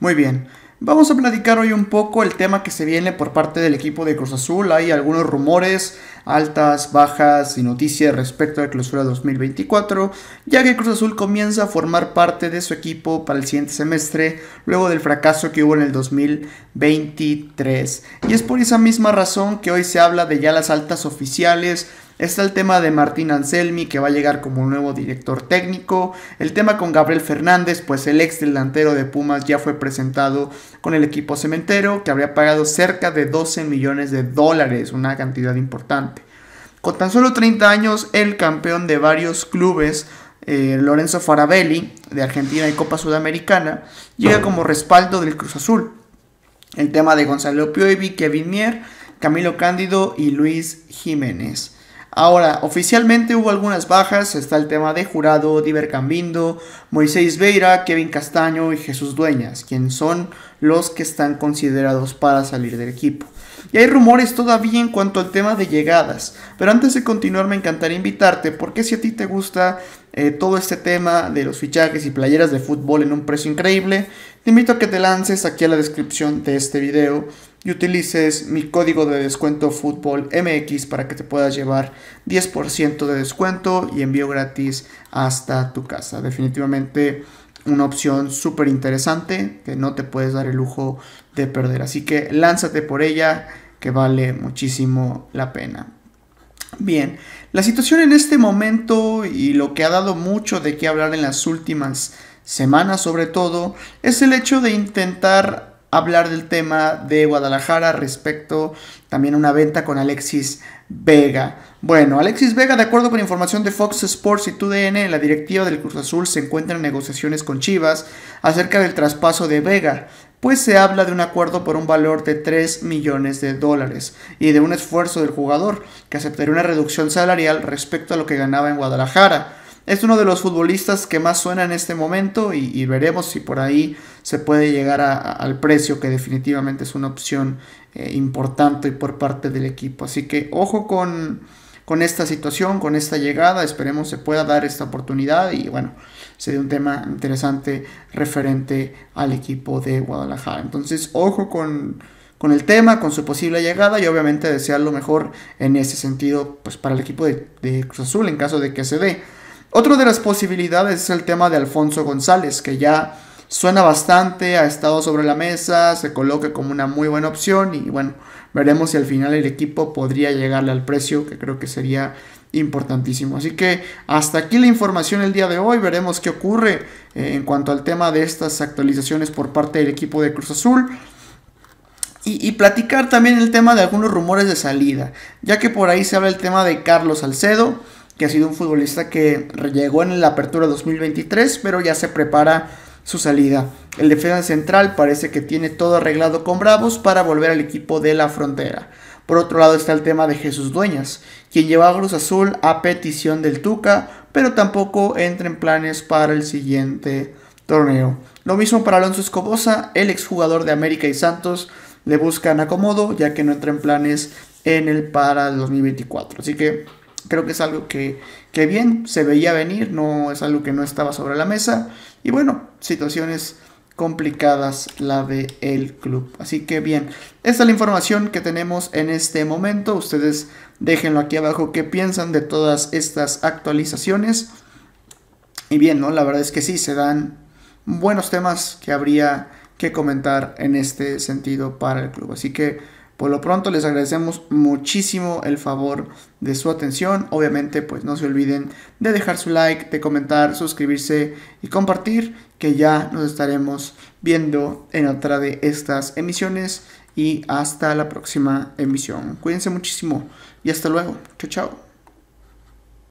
Muy bien, vamos a platicar hoy un poco el tema que se viene por parte del equipo de Cruz Azul. Hay algunos rumores, altas, bajas y noticias respecto a la clausura 2024, ya que Cruz Azul comienza a formar parte de su equipo para el siguiente semestre, luego del fracaso que hubo en el 2023. Y es por esa misma razón que hoy se habla de ya las altas oficiales Está el tema de Martín Anselmi, que va a llegar como nuevo director técnico. El tema con Gabriel Fernández, pues el ex delantero de Pumas ya fue presentado con el equipo cementero, que habría pagado cerca de 12 millones de dólares, una cantidad importante. Con tan solo 30 años, el campeón de varios clubes, eh, Lorenzo Farabelli, de Argentina y Copa Sudamericana, llega como respaldo del Cruz Azul. El tema de Gonzalo Piovi, Kevin Mier, Camilo Cándido y Luis Jiménez. Ahora, oficialmente hubo algunas bajas, está el tema de Jurado, Diver Cambindo, Moisés Veira, Kevin Castaño y Jesús Dueñas, quienes son los que están considerados para salir del equipo. Y hay rumores todavía en cuanto al tema de llegadas. Pero antes de continuar me encantaría invitarte porque si a ti te gusta eh, todo este tema de los fichajes y playeras de fútbol en un precio increíble, te invito a que te lances aquí a la descripción de este video y utilices mi código de descuento Fútbol MX para que te puedas llevar 10% de descuento y envío gratis hasta tu casa. Definitivamente una opción súper interesante que no te puedes dar el lujo de perder. Así que lánzate por ella que vale muchísimo la pena. Bien, la situación en este momento y lo que ha dado mucho de qué hablar en las últimas semanas sobre todo es el hecho de intentar hablar del tema de Guadalajara respecto también a una venta con Alexis Vega. Bueno, Alexis Vega, de acuerdo con información de Fox Sports y TUDN, la directiva del Cruz Azul se encuentra en negociaciones con Chivas acerca del traspaso de Vega, pues se habla de un acuerdo por un valor de 3 millones de dólares y de un esfuerzo del jugador que aceptaría una reducción salarial respecto a lo que ganaba en Guadalajara. Es uno de los futbolistas que más suena en este momento y, veremos si por ahí se puede llegar al precio, que definitivamente es una opción eh, importante por parte del equipo. Así que ojo con, esta situación, con esta llegada. Esperemos se pueda dar esta oportunidad y bueno, sería un tema interesante referente al equipo de Guadalajara. Entonces, ojo con, el tema, con su posible llegada y obviamente desear lo mejor en ese sentido pues para el equipo de Cruz Azul en caso de que se dé. Otra de las posibilidades es el tema de Alfonso González, que ya suena bastante, ha estado sobre la mesa, se coloca como una muy buena opción y bueno, veremos si al final el equipo podría llegarle al precio, que creo que sería importantísimo. Así que hasta aquí la información el día de hoy, veremos qué ocurre eh, en cuanto al tema de estas actualizaciones por parte del equipo de Cruz Azul. Y, platicar también el tema de algunos rumores de salida, ya que por ahí se habla el tema de Carlos Salcedo que ha sido un futbolista que llegó en la apertura 2023, pero ya se prepara su salida. El defensa central parece que tiene todo arreglado con Bravos para volver al equipo de la frontera. Por otro lado está el tema de Jesús Dueñas, quien lleva a Cruz Azul a petición del Tuca, pero tampoco entra en planes para el siguiente torneo. Lo mismo para Alonso Escobosa, el exjugador de América y Santos, le buscan acomodo ya que no entra en planes en el para 2024. Así que creo que es algo que, bien se veía venir, no es algo que no estaba sobre la mesa. Y bueno, situaciones complicadas la de el club. Así que bien, esta es la información que tenemos en este momento. Ustedes déjenlo aquí abajo qué piensan de todas estas actualizaciones. Y bien, ¿no? La verdad es que sí, se dan buenos temas que habría que comentar en este sentido para el club. Así que por lo pronto les agradecemos muchísimo el favor de su atención. Obviamente pues no se olviden de dejar su like, de comentar, suscribirse y compartir que ya nos estaremos viendo en otra de estas emisiones y hasta la próxima emisión. Cuídense muchísimo y hasta luego. Chao, chao.